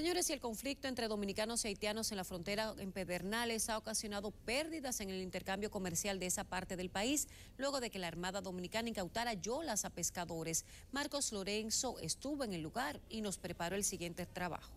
Señores, el conflicto entre dominicanos y haitianos en la frontera en Pedernales ha ocasionado pérdidas en el intercambio comercial de esa parte del país, luego de que la Armada Dominicana incautara yolas a pescadores. Marcos Lorenzo estuvo en el lugar y nos preparó el siguiente trabajo.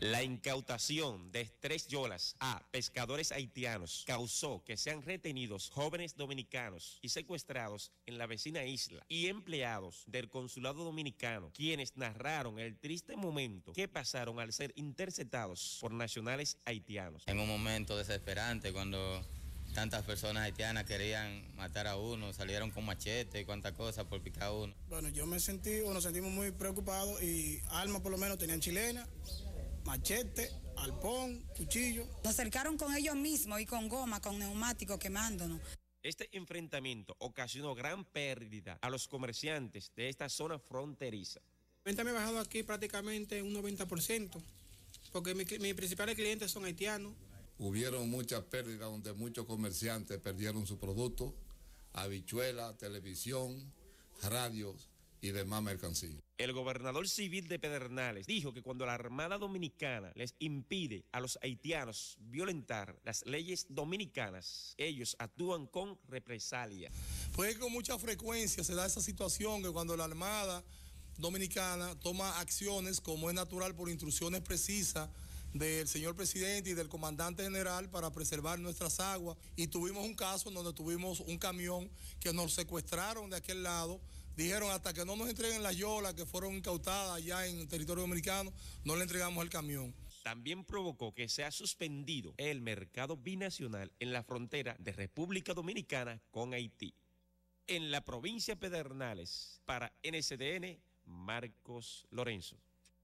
La incautación de tres yolas a pescadores haitianos causó que sean retenidos jóvenes dominicanos y secuestrados en la vecina isla y empleados del consulado dominicano, quienes narraron el triste momento que pasaron al ser interceptados por nacionales haitianos. En un momento desesperante cuando tantas personas haitianas querían matar a uno, salieron con machete y cuantas cosas por picar a uno. Bueno, yo me sentí, o nos sentimos muy preocupados y armas por lo menos tenían chilena machete, alpón, cuchillo. Nos acercaron con ellos mismos y con goma, con neumáticos quemándonos. Este enfrentamiento ocasionó gran pérdida a los comerciantes de esta zona fronteriza. venta me ha bajado aquí prácticamente un 90%, porque mis principales clientes son haitianos. Hubieron muchas pérdidas donde muchos comerciantes perdieron su producto, habichuela, televisión, radios y demás mercancías. El gobernador civil de Pedernales dijo que cuando la Armada Dominicana les impide a los haitianos violentar las leyes dominicanas, ellos actúan con represalia. Pues con mucha frecuencia se da esa situación que cuando la Armada Dominicana toma acciones, como es natural, por instrucciones precisas del señor presidente y del comandante general para preservar nuestras aguas. Y tuvimos un caso donde tuvimos un camión que nos secuestraron de aquel lado dijeron hasta que no nos entreguen las yolas que fueron incautadas allá en el territorio dominicano, no le entregamos el camión. También provocó que sea suspendido el mercado binacional en la frontera de República Dominicana con Haití. En la provincia Pedernales, para NCDN, Marcos Lorenzo.